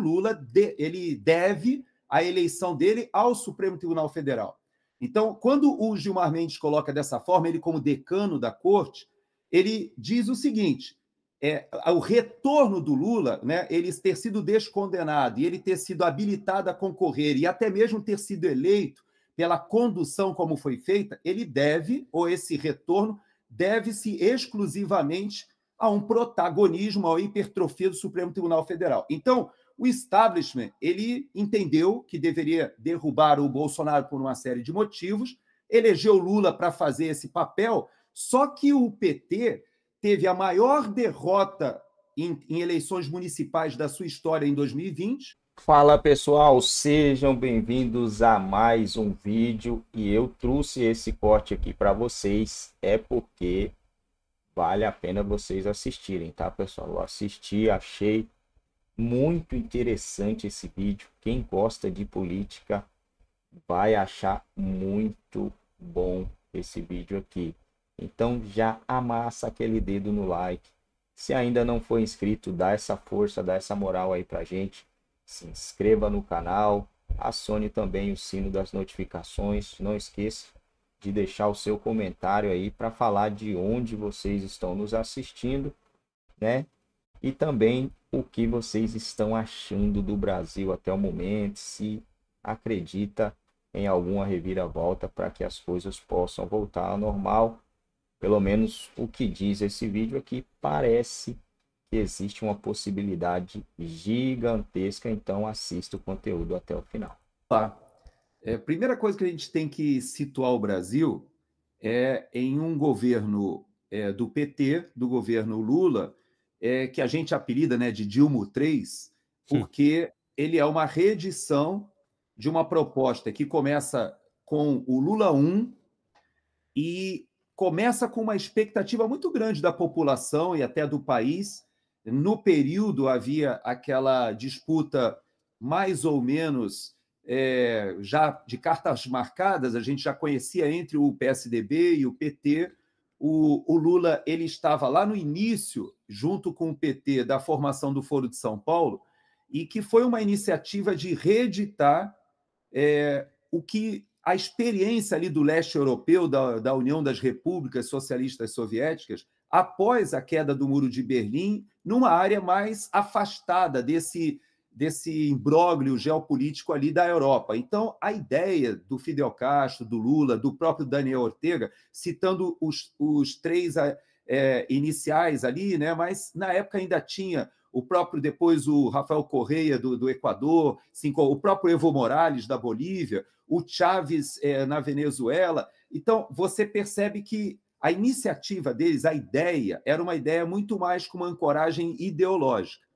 Lula de, ele deve a eleição dele ao Supremo Tribunal Federal. Então, quando o Gilmar Mendes coloca dessa forma, ele como decano da corte, ele diz o seguinte: é, o retorno do Lula, né, ele ter sido descondenado e ele ter sido habilitado a concorrer e até mesmo ter sido eleito pela condução como foi feita, ele deve, ou esse retorno, deve-se exclusivamente a um protagonismo, a uma hipertrofia do Supremo Tribunal Federal. Então, o establishment ele entendeu que deveria derrubar o Bolsonaro por uma série de motivos, elegeu Lula para fazer esse papel, só que o PT teve a maior derrota em, em eleições municipais da sua história em 2020. Fala pessoal, sejam bem-vindos a mais um vídeo e eu trouxe esse corte aqui para vocês é porque vale a pena vocês assistirem, tá pessoal? Eu assisti, achei muito interessante esse vídeo. Quem gosta de política vai achar muito bom esse vídeo aqui. Então já amassa aquele dedo no like. Se ainda não for inscrito, dá essa força, dá essa moral aí pra gente. Se inscreva no canal, acione também o sino das notificações. Não esqueça de deixar o seu comentário aí para falar de onde vocês estão nos assistindo, né? e também o que vocês estão achando do Brasil até o momento, se acredita em alguma reviravolta para que as coisas possam voltar ao normal. Pelo menos o que diz esse vídeo aqui é parece que existe uma possibilidade gigantesca, então assista o conteúdo até o final. Tá. É, primeira coisa que a gente tem que situar o Brasil é em um governo é, do PT, do governo Lula, é, que a gente apelida né, de Dilmo 3, porque Sim. ele é uma reedição de uma proposta que começa com o Lula 1 e começa com uma expectativa muito grande da população e até do país. No período havia aquela disputa mais ou menos é, já de cartas marcadas, a gente já conhecia entre o PSDB e o PT. O, o Lula ele estava lá no início junto com o PT, da formação do Foro de São Paulo, e que foi uma iniciativa de reeditar é, o que a experiência ali do leste europeu, da, da União das Repúblicas Socialistas Soviéticas, após a queda do Muro de Berlim, numa área mais afastada desse, desse imbróglio geopolítico ali da Europa. Então, a ideia do Fidel Castro, do Lula, do próprio Daniel Ortega, citando os, os três é, iniciais ali, né? Mas na época ainda tinha o próprio depois o Rafael Correia do, do Equador, o próprio Evo Morales da Bolívia, o Chaves é, na Venezuela. Então você percebe que a iniciativa deles, a ideia, era uma ideia muito mais com uma ancoragem ideológica.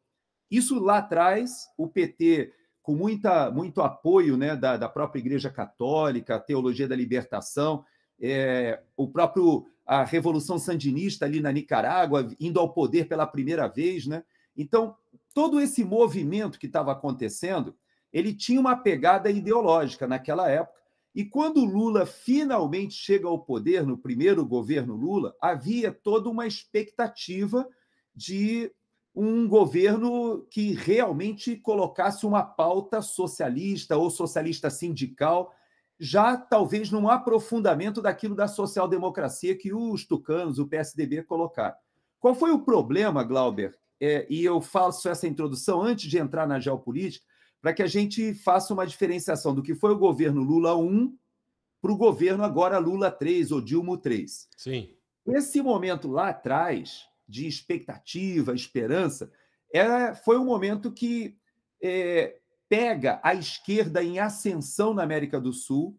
Isso lá atrás, o PT, com muita, muito apoio né, da, da própria Igreja Católica, a Teologia da Libertação, é, o próprio a Revolução Sandinista ali na Nicarágua, indo ao poder pela primeira vez. Né? Então, todo esse movimento que estava acontecendo, ele tinha uma pegada ideológica naquela época. E quando Lula finalmente chega ao poder, no primeiro governo Lula, havia toda uma expectativa de um governo que realmente colocasse uma pauta socialista ou socialista sindical já talvez num aprofundamento daquilo da social-democracia que os tucanos, o PSDB, colocaram. Qual foi o problema, Glauber? É, e eu faço essa introdução antes de entrar na geopolítica, para que a gente faça uma diferenciação do que foi o governo Lula 1 para o governo agora Lula 3 ou Dilma 3. Sim. Esse momento lá atrás, de expectativa, esperança, era, foi um momento que é, pega a esquerda em ascensão na América do Sul.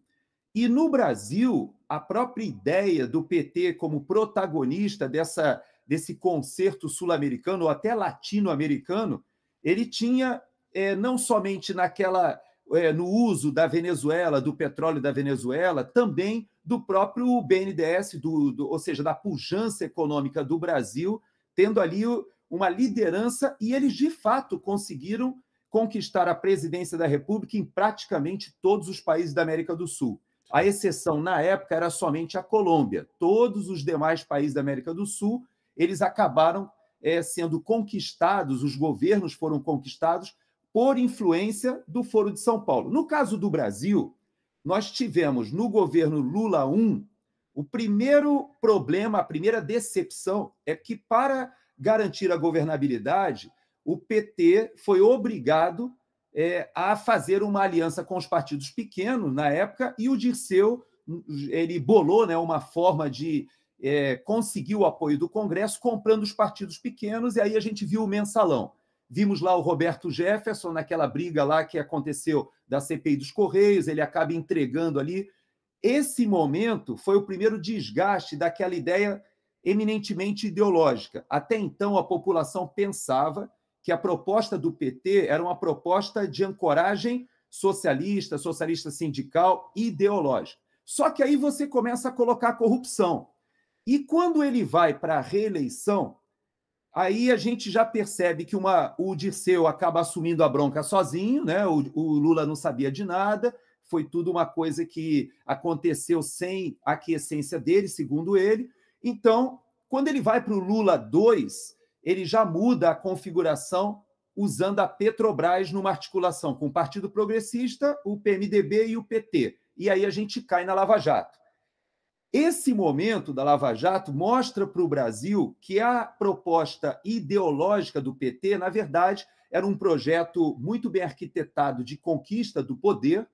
E no Brasil, a própria ideia do PT como protagonista dessa, desse concerto sul-americano ou até latino-americano, ele tinha é, não somente naquela é, no uso da Venezuela, do petróleo da Venezuela, também do próprio BNDES, do, do, ou seja, da pujança econômica do Brasil, tendo ali uma liderança, e eles de fato conseguiram conquistar a presidência da República em praticamente todos os países da América do Sul. A exceção na época era somente a Colômbia. Todos os demais países da América do Sul, eles acabaram é, sendo conquistados, os governos foram conquistados por influência do Foro de São Paulo. No caso do Brasil, nós tivemos no governo Lula I, o primeiro problema, a primeira decepção é que para garantir a governabilidade, o PT foi obrigado é, a fazer uma aliança com os partidos pequenos na época e o Dirceu ele bolou né, uma forma de é, conseguir o apoio do Congresso comprando os partidos pequenos e aí a gente viu o mensalão. Vimos lá o Roberto Jefferson naquela briga lá que aconteceu da CPI dos Correios, ele acaba entregando ali. Esse momento foi o primeiro desgaste daquela ideia eminentemente ideológica. Até então a população pensava que a proposta do PT era uma proposta de ancoragem socialista, socialista sindical, ideológica. Só que aí você começa a colocar corrupção. E quando ele vai para a reeleição, aí a gente já percebe que uma, o Dirceu acaba assumindo a bronca sozinho, né? O, o, Lula não sabia de nada, foi tudo uma coisa que aconteceu sem a aquiescência dele, segundo ele. Então, quando ele vai para o Lula 2, ele já muda a configuração usando a Petrobras numa articulação com o Partido Progressista, o PMDB e o PT. E aí a gente cai na Lava Jato. Esse momento da Lava Jato mostra para o Brasil que a proposta ideológica do PT, na verdade, era um projeto muito bem arquitetado de conquista do poder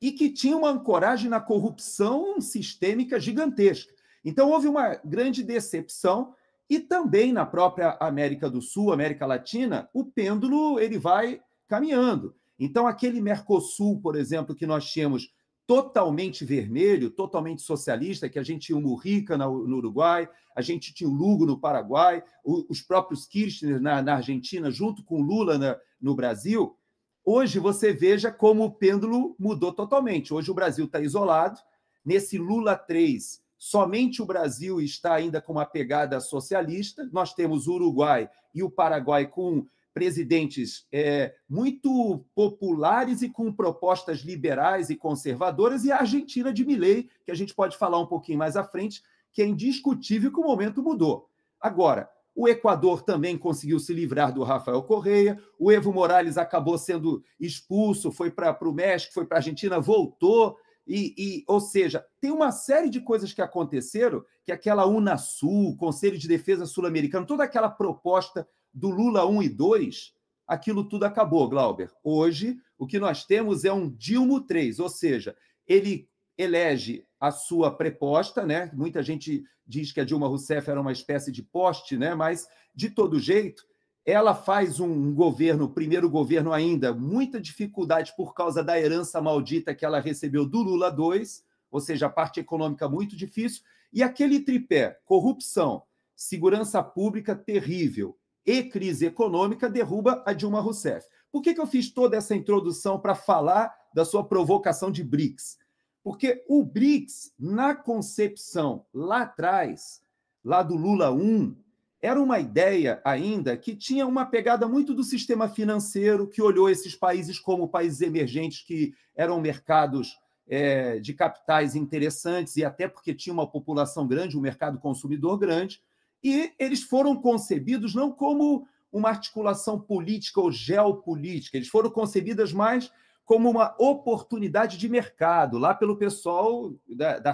e que tinha uma ancoragem na corrupção sistêmica gigantesca. Então, houve uma grande decepção e também na própria América do Sul, América Latina, o pêndulo ele vai caminhando. Então, aquele Mercosul, por exemplo, que nós tínhamos totalmente vermelho, totalmente socialista, que a gente tinha o Murica no Uruguai, a gente tinha o Lugo no Paraguai, os próprios Kirchner na, na Argentina, junto com Lula na, no Brasil. Hoje você veja como o pêndulo mudou totalmente. Hoje o Brasil está isolado. Nesse Lula 3, Somente o Brasil está ainda com uma pegada socialista. Nós temos o Uruguai e o Paraguai com presidentes é, muito populares e com propostas liberais e conservadoras, e a Argentina de Milei, que a gente pode falar um pouquinho mais à frente, que é indiscutível que o momento mudou. Agora, o Equador também conseguiu se livrar do Rafael Correia, o Evo Morales acabou sendo expulso, foi para o México, foi para a Argentina, voltou. E, e, ou seja, tem uma série de coisas que aconteceram, que aquela Unasul, Conselho de Defesa Sul-Americano, toda aquela proposta do Lula 1 e 2, aquilo tudo acabou, Glauber. Hoje, o que nós temos é um Dilma 3, ou seja, ele elege a sua preposta, né? Muita gente diz que a Dilma Rousseff era uma espécie de poste, né? Mas de todo jeito, ela faz um governo, primeiro governo ainda, muita dificuldade por causa da herança maldita que ela recebeu do Lula 2, ou seja, a parte econômica muito difícil, e aquele tripé, corrupção, segurança pública terrível e crise econômica, derruba a Dilma Rousseff. Por que, que eu fiz toda essa introdução para falar da sua provocação de BRICS? Porque o BRICS, na concepção lá atrás, lá do Lula 1, era uma ideia ainda que tinha uma pegada muito do sistema financeiro, que olhou esses países como países emergentes, que eram mercados é, de capitais interessantes, e até porque tinha uma população grande, um mercado consumidor grande, e eles foram concebidos não como uma articulação política ou geopolítica, eles foram concebidas mais como uma oportunidade de mercado, lá pelo pessoal da, da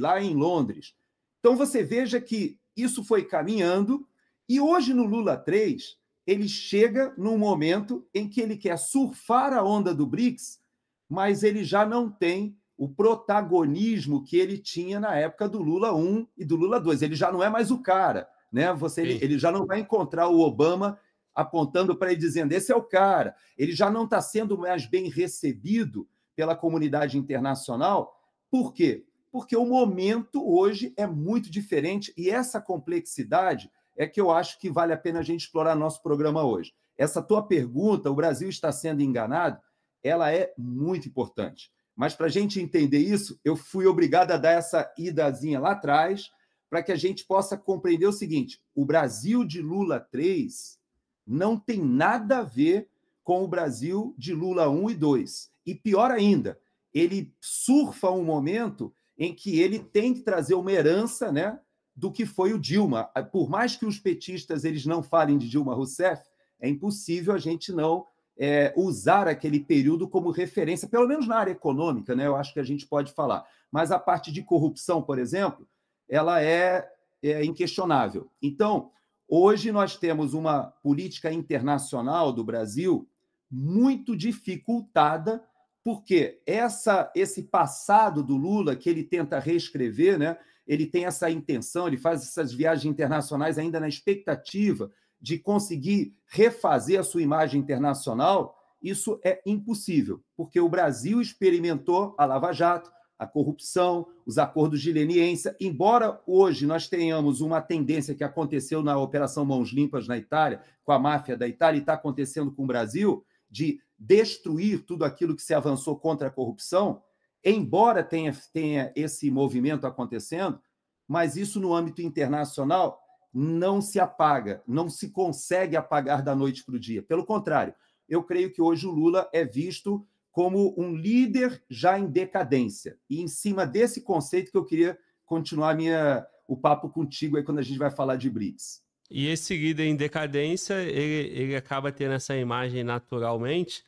lá em Londres. Então você veja que isso foi caminhando, e hoje no Lula 3, ele chega num momento em que ele quer surfar a onda do BRICS, mas ele já não tem o protagonismo que ele tinha na época do Lula 1 e do Lula 2. Ele já não é mais o cara, né? Você, ele, ele já não vai encontrar o Obama apontando para ele dizendo: esse é o cara. Ele já não está sendo mais bem recebido pela comunidade internacional. Por quê? porque o momento hoje é muito diferente e essa complexidade é que eu acho que vale a pena a gente explorar nosso programa hoje. Essa tua pergunta, o Brasil está sendo enganado, ela é muito importante. Mas para a gente entender isso, eu fui obrigado a dar essa idazinha lá atrás para que a gente possa compreender o seguinte: o Brasil de Lula 3 não tem nada a ver com o Brasil de Lula 1 e 2. E pior ainda, ele surfa um momento em que ele tem que trazer uma herança né, do que foi o Dilma. Por mais que os petistas eles não falem de Dilma Rousseff, é impossível a gente não é, usar aquele período como referência, pelo menos na área econômica, né, eu acho que a gente pode falar. Mas a parte de corrupção, por exemplo, ela é, é inquestionável. Então, hoje nós temos uma política internacional do Brasil muito dificultada porque essa, esse passado do Lula que ele tenta reescrever, né? ele tem essa intenção, ele faz essas viagens internacionais ainda na expectativa de conseguir refazer a sua imagem internacional, isso é impossível, porque o Brasil experimentou a Lava Jato, a corrupção, os acordos de leniência. Embora hoje nós tenhamos uma tendência que aconteceu na Operação Mãos Limpas na Itália, com a máfia da Itália, e está acontecendo com o Brasil, de destruir tudo aquilo que se avançou contra a corrupção, embora tenha, tenha esse movimento acontecendo, mas isso no âmbito internacional não se apaga, não se consegue apagar da noite para o dia. Pelo contrário, eu creio que hoje o Lula é visto como um líder já em decadência. E em cima desse conceito que eu queria continuar minha, o papo contigo aí quando a gente vai falar de BRICS. E esse líder em decadência, ele, ele acaba tendo essa imagem naturalmente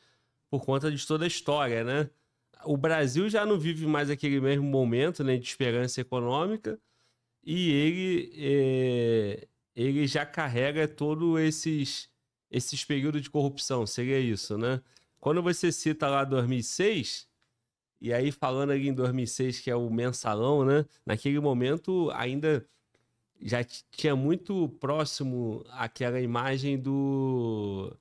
por conta de toda a história, né? O Brasil já não vive mais aquele mesmo momento né, de esperança econômica e ele, é, ele já carrega todos esses, esses períodos de corrupção, seria isso, né? Quando você cita lá 2006, e aí falando ali em 2006, que é o mensalão, né? Naquele momento ainda já tinha muito próximo aquela imagem do.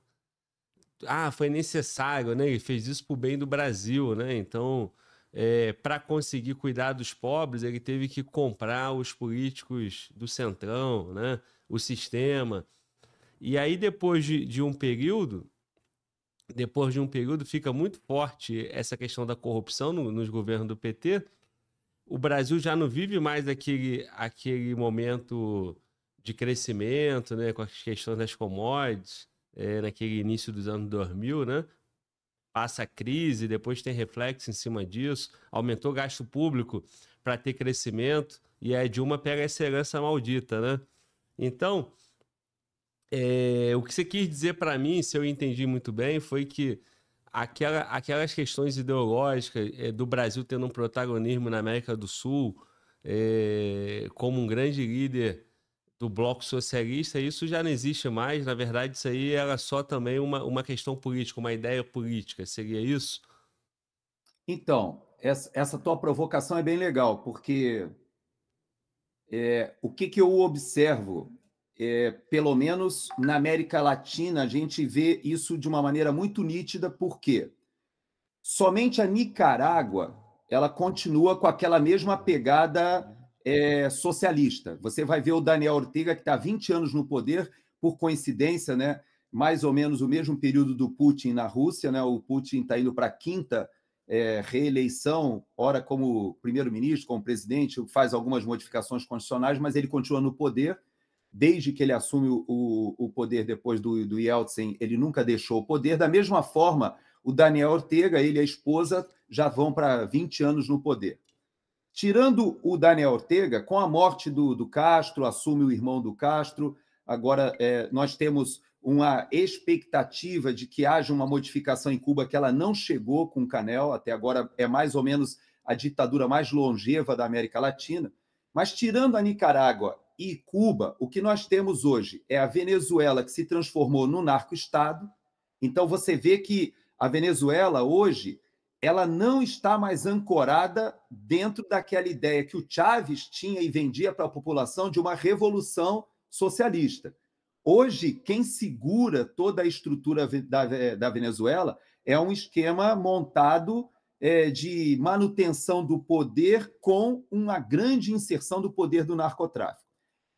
Ah, foi necessário, né? Ele fez isso para o bem do Brasil, né? Então, é, para conseguir cuidar dos pobres, ele teve que comprar os políticos do Centrão, né? O sistema. E aí, depois de, de um período, depois de um período, fica muito forte essa questão da corrupção no, nos governos do PT o Brasil já não vive mais aquele, aquele momento de crescimento, né, com as questões das commodities, é, naquele início dos anos 2000, né? Passa a crise, depois tem reflexo em cima disso, aumentou o gasto público para ter crescimento, e a Dilma pega essa herança maldita, né? Então, é, o que você quis dizer para mim, se eu entendi muito bem, foi que aquela, aquelas questões ideológicas é, do Brasil tendo um protagonismo na América do Sul é, como um grande líder do bloco socialista, isso já não existe mais. Na verdade, isso aí era só também uma, uma questão política, uma ideia política. Seria isso? Então, essa, essa tua provocação é bem legal, porque é, o que, que eu observo é, pelo menos na América Latina, a gente vê isso de uma maneira muito nítida, porque somente a Nicarágua ela continua com aquela mesma pegada é, socialista. Você vai ver o Daniel Ortega, que está há 20 anos no poder, por coincidência, né? mais ou menos o mesmo período do Putin na Rússia. Né? O Putin está indo para a quinta é, reeleição, ora como primeiro-ministro, como presidente, faz algumas modificações constitucionais, mas ele continua no poder desde que ele assume o, o, o poder depois do, do Yeltsin, ele nunca deixou o poder. Da mesma forma, o Daniel Ortega, ele e a esposa já vão para 20 anos no poder. Tirando o Daniel Ortega, com a morte do, do Castro, assume o irmão do Castro, agora é, nós temos uma expectativa de que haja uma modificação em Cuba que ela não chegou com o Canel, até agora é mais ou menos a ditadura mais longeva da América Latina. Mas tirando a Nicarágua e Cuba, o que nós temos hoje é a Venezuela que se transformou no narco-estado. Então você vê que a Venezuela hoje ela não está mais ancorada dentro daquela ideia que o Chávez tinha e vendia para a população de uma revolução socialista. Hoje, quem segura toda a estrutura da, da Venezuela é um esquema montado é, de manutenção do poder com uma grande inserção do poder do narcotráfico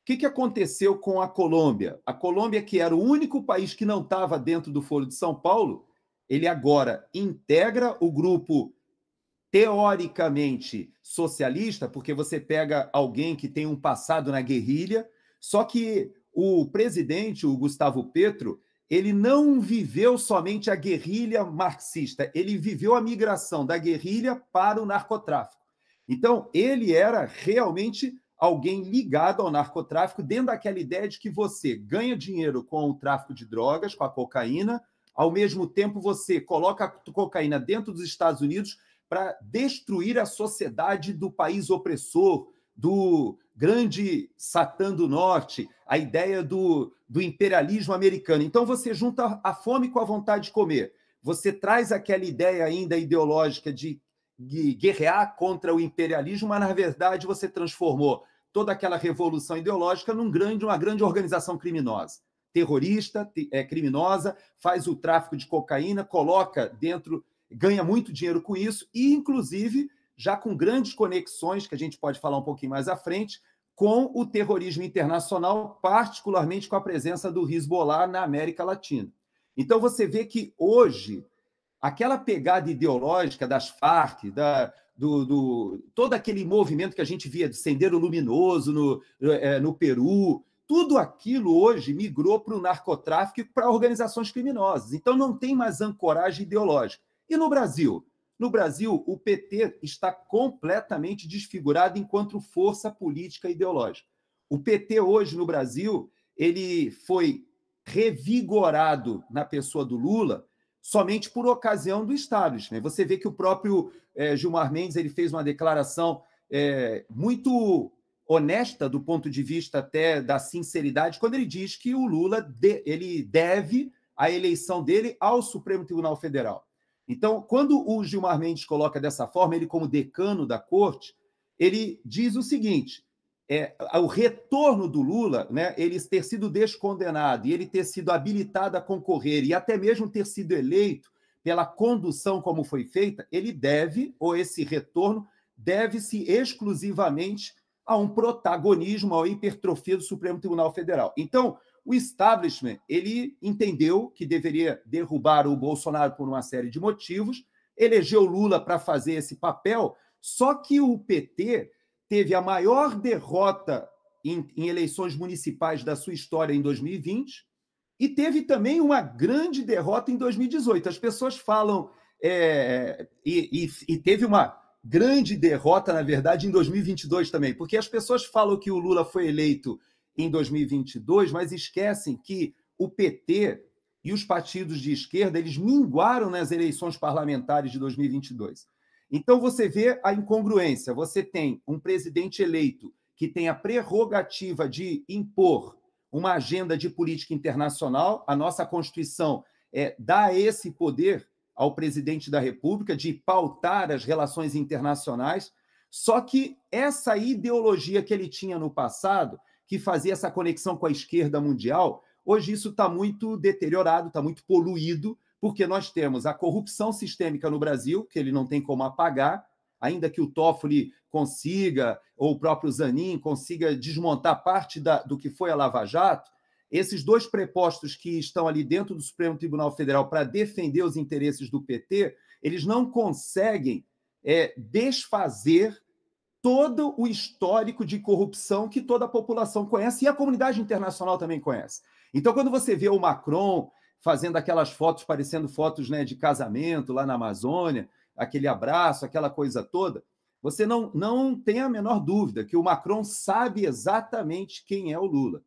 que, que aconteceu com a Colômbia? A Colômbia, que era o único país que não estava dentro do Foro de São Paulo, ele agora integra o grupo teoricamente socialista, porque você pega alguém que tem um passado na guerrilha, só que o presidente, o Gustavo Petro, ele não viveu somente a guerrilha marxista, ele viveu a migração da guerrilha para o narcotráfico. Então, ele era realmente alguém ligado ao narcotráfico, dentro daquela ideia de que você ganha dinheiro com o tráfico de drogas, com a cocaína, ao mesmo tempo você coloca a cocaína dentro dos Estados Unidos para destruir a sociedade do país opressor, do grande Satã do Norte, a ideia do, do imperialismo americano. Então você junta a fome com a vontade de comer. Você traz aquela ideia ainda ideológica de guerrear contra o imperialismo, mas na verdade você transformou toda aquela revolução ideológica num grande, uma grande organização criminosa. Terrorista, é criminosa, faz o tráfico de cocaína, coloca dentro, ganha muito dinheiro com isso e, inclusive, já com grandes conexões, que a gente pode falar um pouquinho mais à frente, com o terrorismo internacional, particularmente com a presença do Hezbollah na América Latina. Então você vê que hoje aquela pegada ideológica das Farc, da, do, do, todo aquele movimento que a gente via de sendero Luminoso no, é, no Peru, tudo aquilo hoje migrou para o narcotráfico e para organizações criminosas. Então não tem mais ancoragem ideológica. E no Brasil? No Brasil, o PT está completamente desfigurado enquanto força política ideológica. O PT hoje no Brasil, ele foi revigorado na pessoa do Lula somente por ocasião do establishment. Você vê que o próprio é, Gilmar Mendes ele fez uma declaração é, muito honesta do ponto de vista até da sinceridade quando ele diz que o Lula de, ele deve a eleição dele ao Supremo Tribunal Federal. Então, quando o Gilmar Mendes coloca dessa forma, ele como decano da corte, ele diz o seguinte: é, o retorno do Lula, né, ele ter sido descondenado e ele ter sido habilitado a concorrer e até mesmo ter sido eleito pela condução como foi feita, ele deve, ou esse retorno, deve-se exclusivamente a um protagonismo, ao hipertrofia do Supremo Tribunal Federal. Então, o establishment, ele entendeu que deveria derrubar o Bolsonaro por uma série de motivos, elegeu Lula para fazer esse papel, só que o PT teve a maior derrota em, em eleições municipais da sua história em 2020 e teve também uma grande derrota em 2018. As pessoas falam é, e, e, e, teve uma grande derrota, na verdade, em 2022 também, porque as pessoas falam que o Lula foi eleito em 2022, mas esquecem que o PT e os partidos de esquerda eles minguaram nas eleições parlamentares de 2022. Então você vê a incongruência. Você tem um presidente eleito que tem a prerrogativa de impor uma agenda de política internacional. A nossa Constituição é, dá esse poder ao presidente da República de pautar as relações internacionais. Só que essa ideologia que ele tinha no passado, que fazia essa conexão com a esquerda mundial, hoje isso está muito deteriorado, está muito poluído, porque nós temos a corrupção sistêmica no Brasil, que ele não tem como apagar, ainda que o Toffoli consiga, ou o próprio Zanin consiga desmontar parte da, do que foi a Lava Jato, esses dois prepostos que estão ali dentro do Supremo Tribunal Federal para defender os interesses do PT, eles não conseguem é, desfazer todo o histórico de corrupção que toda a população conhece e a comunidade internacional também conhece. Então, quando você vê o Macron fazendo aquelas fotos parecendo fotos né, de casamento lá na Amazônia, aquele abraço, aquela coisa toda, você não, não tem a menor dúvida que o Macron sabe exatamente quem é o Lula.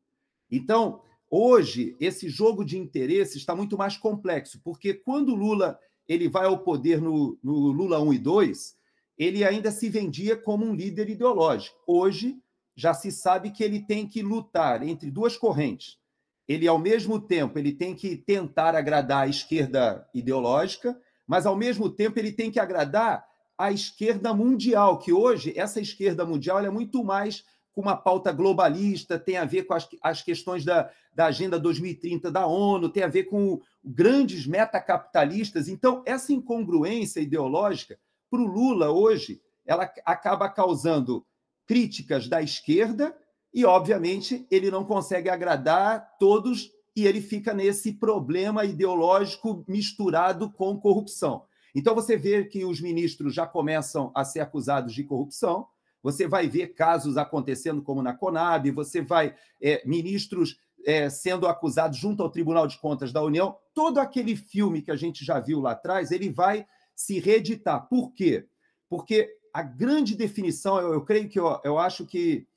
Então, hoje, esse jogo de interesse está muito mais complexo, porque quando o Lula ele vai ao poder no, no Lula 1 e 2, ele ainda se vendia como um líder ideológico. Hoje, já se sabe que ele tem que lutar entre duas correntes ele ao mesmo tempo ele tem que tentar agradar a esquerda ideológica, mas ao mesmo tempo ele tem que agradar a esquerda mundial, que hoje essa esquerda mundial é muito mais com uma pauta globalista, tem a ver com as, as questões da, da Agenda 2030 da ONU, tem a ver com grandes metacapitalistas. Então, essa incongruência ideológica, para o Lula hoje, ela acaba causando críticas da esquerda e, obviamente, ele não consegue agradar todos e ele fica nesse problema ideológico misturado com corrupção. Então, você vê que os ministros já começam a ser acusados de corrupção, você vai ver casos acontecendo como na Conab, você vai é, ministros é, sendo acusados junto ao Tribunal de Contas da União. Todo aquele filme que a gente já viu lá atrás, ele vai se reeditar. Por quê? Porque a grande definição, eu, eu creio que eu, eu acho que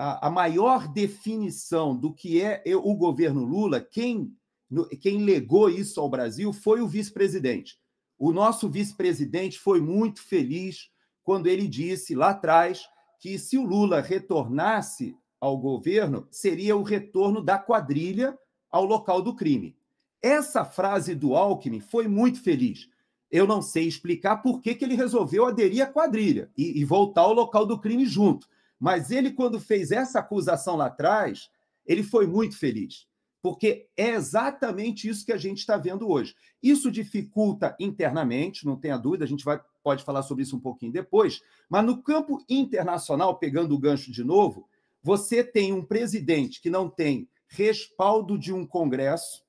a, a maior definição do que é o governo Lula, quem, quem legou isso ao Brasil foi o vice-presidente. O nosso vice-presidente foi muito feliz quando ele disse lá atrás que se o Lula retornasse ao governo, seria o retorno da quadrilha ao local do crime. Essa frase do Alckmin foi muito feliz. Eu não sei explicar por que, que ele resolveu aderir à quadrilha e, e voltar ao local do crime junto. Mas ele, quando fez essa acusação lá atrás, ele foi muito feliz, porque é exatamente isso que a gente está vendo hoje. Isso dificulta internamente, não tenha dúvida, a gente vai, pode falar sobre isso um pouquinho depois, mas no campo internacional, pegando o gancho de novo, você tem um presidente que não tem respaldo de um Congresso.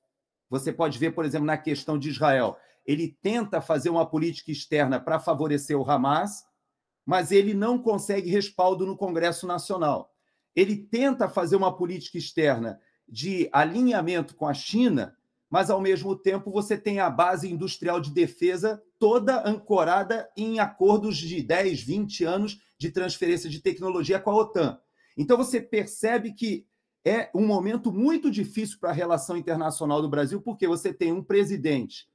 Você pode ver, por exemplo, na questão de Israel, ele tenta fazer uma política externa para favorecer o Hamas, mas ele não consegue respaldo no Congresso Nacional. Ele tenta fazer uma política externa de alinhamento com a China, mas ao mesmo tempo você tem a base industrial de defesa toda ancorada em acordos de 10, 20 anos de transferência de tecnologia com a OTAN. Então você percebe que é um momento muito difícil para a relação internacional do Brasil, porque você tem um presidente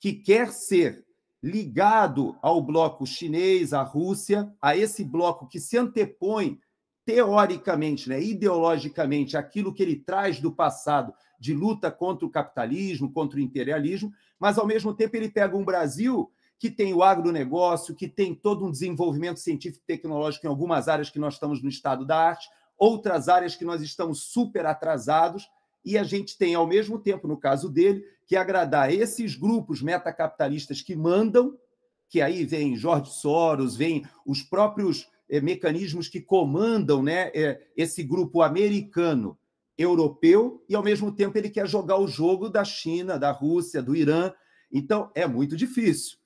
que quer ser ligado ao bloco chinês, à Rússia, a esse bloco que se antepõe teoricamente, né, ideologicamente, aquilo que ele traz do passado de luta contra o capitalismo, contra o imperialismo, mas ao mesmo tempo ele pega um Brasil que tem o agronegócio, que tem todo um desenvolvimento científico e tecnológico em algumas áreas que nós estamos no estado da arte, outras áreas que nós estamos super atrasados, e a gente tem, ao mesmo tempo, no caso dele, que agradar esses grupos metacapitalistas que mandam, que aí vem Jorge Soros, vem os próprios é, mecanismos que comandam né, é, esse grupo americano, europeu, e ao mesmo tempo ele quer jogar o jogo da China, da Rússia, do Irã. Então é muito difícil.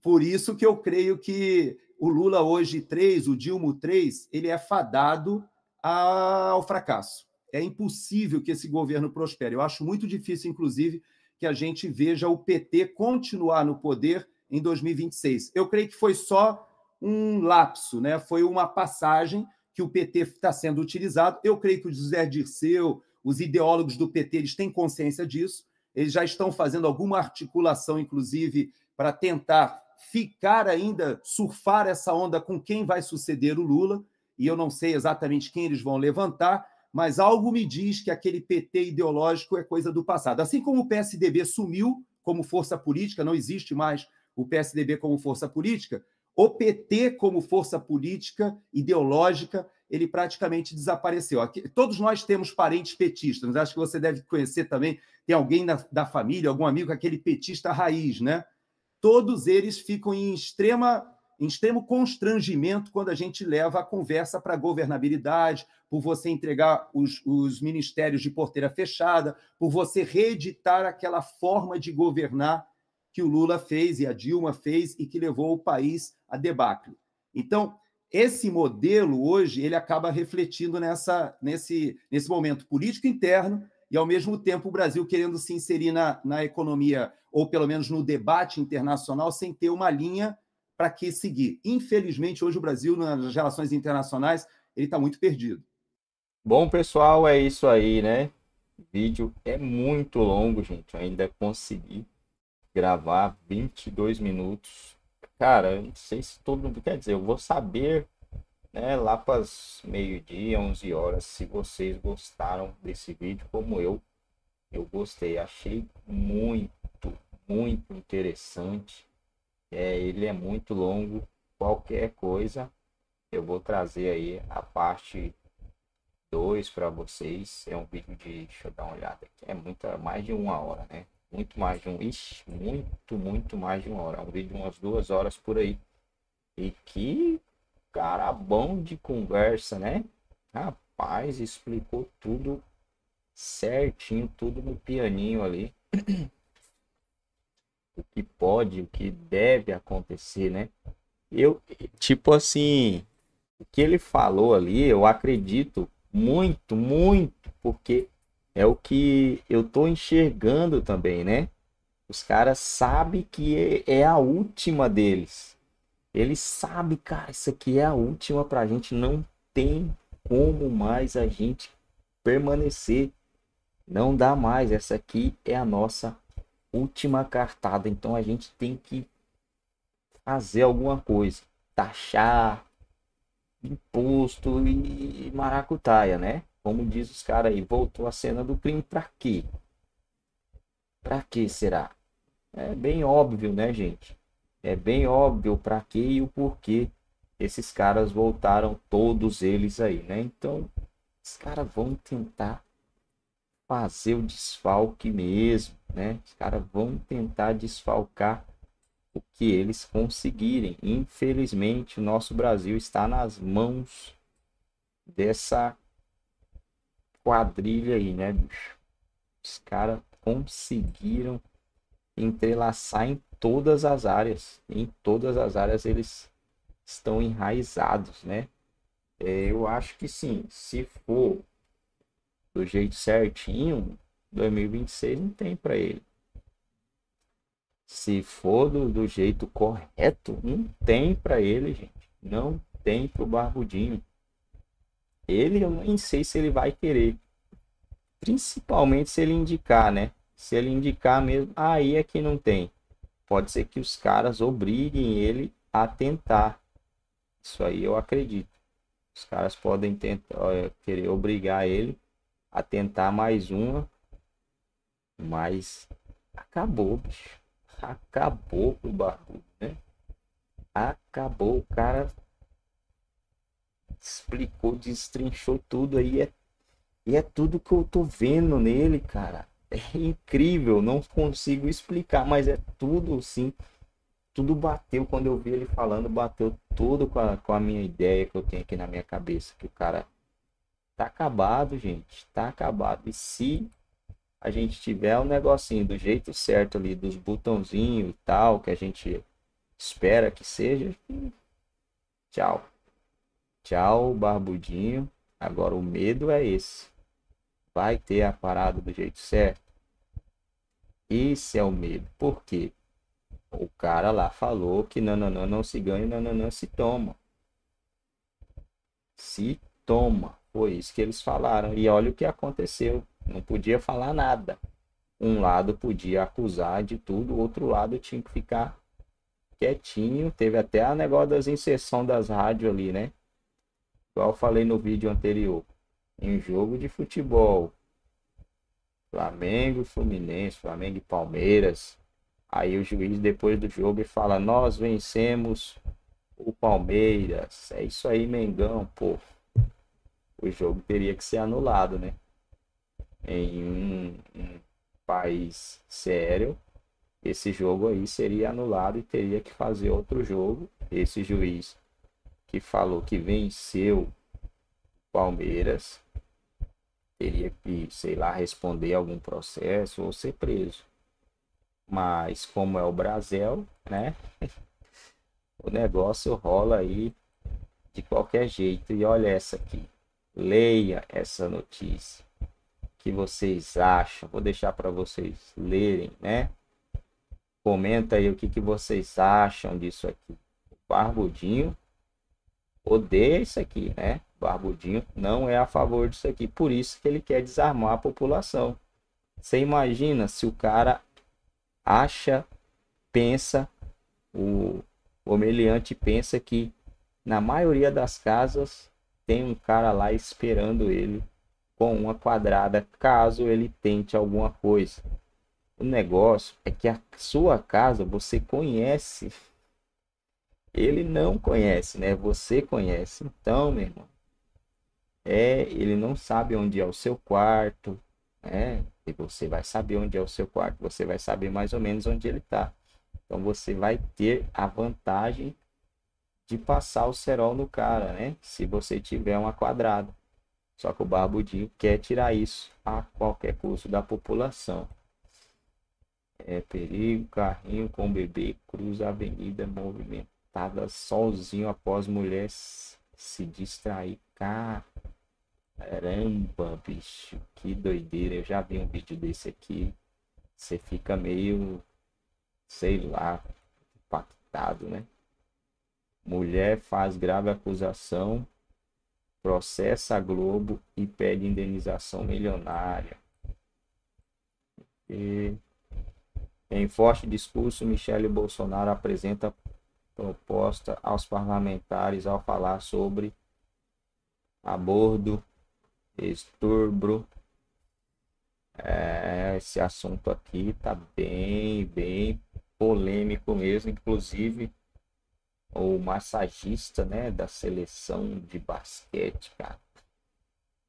Por isso que eu creio que o Lula hoje 3, o Dilma 3, ele é fadado ao fracasso. É impossível que esse governo prospere. Eu acho muito difícil, inclusive, que a gente veja o PT continuar no poder em 2026. Eu creio que foi só um lapso, né? foi uma passagem que o PT está sendo utilizado. Eu creio que o José Dirceu, os ideólogos do PT, eles têm consciência disso. Eles já estão fazendo alguma articulação, inclusive, para tentar ficar ainda, surfar essa onda com quem vai suceder o Lula. E eu não sei exatamente quem eles vão levantar, mas algo me diz que aquele PT ideológico é coisa do passado. Assim como o PSDB sumiu como força política, não existe mais o PSDB como força política, o PT como força política ideológica, ele praticamente desapareceu. Aqui, todos nós temos parentes petistas, acho que você deve conhecer também, tem alguém na, da família, algum amigo, aquele petista raiz, né? Todos eles ficam em extrema em extremo constrangimento quando a gente leva a conversa para a governabilidade, por você entregar os, os ministérios de porteira fechada, por você reeditar aquela forma de governar que o Lula fez e a Dilma fez e que levou o país a debacle. Então, esse modelo hoje ele acaba refletindo nessa, nesse, nesse momento político interno e, ao mesmo tempo, o Brasil querendo se inserir na, na economia, ou pelo menos no debate internacional, sem ter uma linha para que seguir. Infelizmente, hoje o Brasil, nas relações internacionais, ele está muito perdido. Bom, pessoal, é isso aí, né? O vídeo é muito longo, gente. Eu ainda consegui gravar 22 minutos. Cara, não sei se todo mundo quer dizer, eu vou saber né, lá para meio-dia, 11 horas, se vocês gostaram desse vídeo, como eu. Eu gostei, achei muito, muito interessante. É, ele é muito longo. Qualquer coisa, eu vou trazer aí a parte 2 para vocês. É um vídeo de. Deixa eu dar uma olhada aqui. É muita, mais de uma hora, né? Muito mais de um. Ixi, muito, muito mais de uma hora. É um vídeo de umas duas horas por aí. E que cara bom de conversa, né? Rapaz, explicou tudo certinho, tudo no pianinho ali. o que pode, o que deve acontecer, né? Eu, tipo assim, o que ele falou ali, eu acredito muito, muito, porque é o que eu tô enxergando também, né? Os caras sabem que é, é a última deles. Eles sabem, cara, isso aqui é a última pra gente. Não tem como mais a gente permanecer. Não dá mais. Essa aqui é a nossa última cartada. Então a gente tem que fazer alguma coisa, taxar, imposto e maracutaia, né? Como diz os caras aí, voltou a cena do crime para quê? Para que será? É bem óbvio, né, gente? É bem óbvio para que e o porquê esses caras voltaram todos eles aí, né? Então, os caras vão tentar fazer o desfalque mesmo, né? Os caras vão tentar desfalcar o que eles conseguirem. Infelizmente, o nosso Brasil está nas mãos dessa quadrilha aí, né, bicho? Os caras conseguiram entrelaçar em todas as áreas. Em todas as áreas eles estão enraizados, né? É, eu acho que sim, se for do jeito certinho, 2026 não tem para ele. Se for do, do jeito correto, não tem para ele, gente. Não tem pro Barbudinho. Ele, eu nem sei se ele vai querer. Principalmente se ele indicar, né? Se ele indicar mesmo, aí é que não tem. Pode ser que os caras obriguem ele a tentar. Isso aí eu acredito. Os caras podem tentar, querer obrigar ele a tentar mais uma. Mas acabou, bicho. Acabou pro barco, né? Acabou. O cara explicou, destrinchou tudo aí. É, e é tudo que eu tô vendo nele, cara. É incrível, não consigo explicar, mas é tudo sim. Tudo bateu quando eu vi ele falando, bateu tudo com a, com a minha ideia que eu tenho aqui na minha cabeça. Que o cara Tá acabado, gente. Tá acabado. E se a gente tiver o um negocinho do jeito certo ali, dos botãozinhos e tal, que a gente espera que seja, tchau. Tchau, barbudinho. Agora o medo é esse. Vai ter a parada do jeito certo? Esse é o medo. Por quê? O cara lá falou que nananã não se ganha, nananã se toma. Se toma. Foi isso que eles falaram. E olha o que aconteceu. Não podia falar nada. Um lado podia acusar de tudo, o outro lado tinha que ficar quietinho. Teve até a negócio das inserção das rádios ali, né? Igual eu falei no vídeo anterior. Em jogo de futebol, Flamengo, Fluminense, Flamengo e Palmeiras. Aí o juiz, depois do jogo, fala: Nós vencemos o Palmeiras. É isso aí, Mengão, pô o jogo teria que ser anulado, né? Em um, um país sério, esse jogo aí seria anulado e teria que fazer outro jogo. Esse juiz que falou que venceu Palmeiras teria que, sei lá, responder algum processo ou ser preso. Mas como é o Brasil, né? o negócio rola aí de qualquer jeito. E olha essa aqui. Leia essa notícia. O que vocês acham? Vou deixar para vocês lerem, né? Comenta aí o que, que vocês acham disso aqui. O Barbudinho odeia isso aqui, né? O Barbudinho não é a favor disso aqui. Por isso que ele quer desarmar a população. Você imagina se o cara![![![![![![![![![![![![![![![![![![![![![![![![![![![![![![![![![![![![![![![![![![![![![![![![![![![![![![![![![![![![![![![![![![![![![![![![![![![![![![![![![![![![![![![![![![![![![![![![![![![![![![![![![![![![![![![![![![![![![![![![![![![![![![![![![![![![![![![![![![![![![![![![![![![![![![![![![![![![![![![![![![![![![![![![![![![![![![![![![![![![![![![![![![![![![![![ acha, pensa, pensa o que na maioria das casas tem um cara lá esperando ele com uma quadrada caso ele tente alguma coisa. O negócio é que a sua casa você conhece. Ele não conhece, né? Você conhece. Então, meu irmão, é, ele não sabe onde é o seu quarto, né? E você vai saber onde é o seu quarto, você vai saber mais ou menos onde ele está. Então você vai ter a vantagem de passar o cerol no cara, né? Se você tiver uma quadrada. Só que o Barbudinho quer tirar isso a qualquer custo da população. É perigo, carrinho com bebê cruza a avenida movimentada sozinho após mulher se distrair. Caramba, bicho, que doideira. Eu já vi um vídeo desse aqui. Você fica meio, sei lá, impactado, né? Mulher faz grave acusação, processa a Globo e pede indenização milionária. E, em forte discurso, Michele Bolsonaro apresenta proposta aos parlamentares ao falar sobre aborto, estupro. É, esse assunto aqui tá bem, bem polêmico mesmo, inclusive o massagista, né, da seleção de basquete, cara.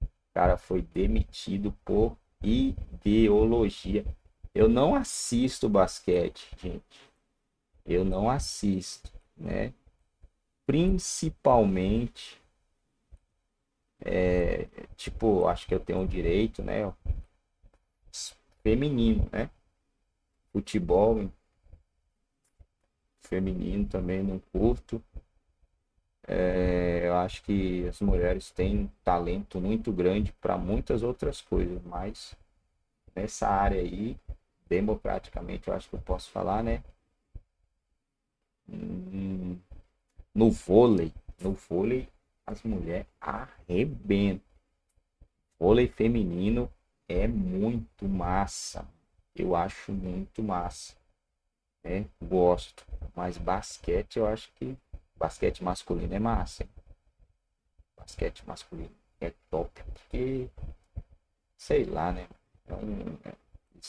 O cara foi demitido por ideologia. Eu não assisto basquete, gente. Eu não assisto, né? Principalmente é, tipo, acho que eu tenho um direito, né? Feminino, né? Futebol, feminino também não curto. É, eu acho que as mulheres têm um talento muito grande para muitas outras coisas, mas nessa área aí, democraticamente, eu acho que eu posso falar, né? Hum, no vôlei, no vôlei, as mulheres arrebentam. Vôlei feminino é muito massa. Eu acho muito massa né? Gosto. Mas basquete eu acho que basquete masculino é massa. Hein? Basquete masculino é top. Porque, sei lá, né? É um, é,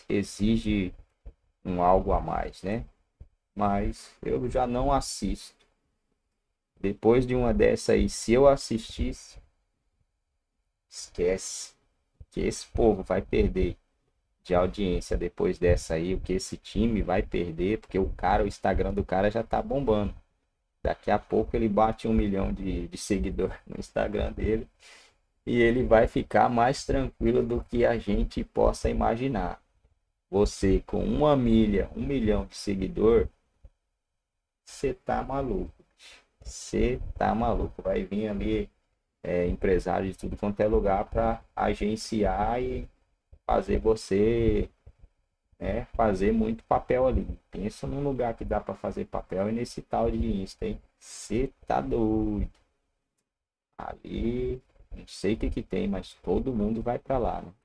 exige um algo a mais, né? Mas eu já não assisto. Depois de uma dessa aí, se eu assistisse, esquece que esse povo vai perder de audiência depois dessa aí, o que esse time vai perder, porque o cara, o Instagram do cara já tá bombando. Daqui a pouco ele bate um milhão de, de seguidores no Instagram dele e ele vai ficar mais tranquilo do que a gente possa imaginar. Você com uma milha, um milhão de seguidor, você tá maluco. Você tá maluco. Vai vir ali é, empresário de tudo quanto é lugar para agenciar e fazer você né, fazer muito papel ali. Pensa num lugar que dá para fazer papel e nesse tal de Insta, hein? Você tá doido. Ali, não sei o que que tem, mas todo mundo vai para lá, né?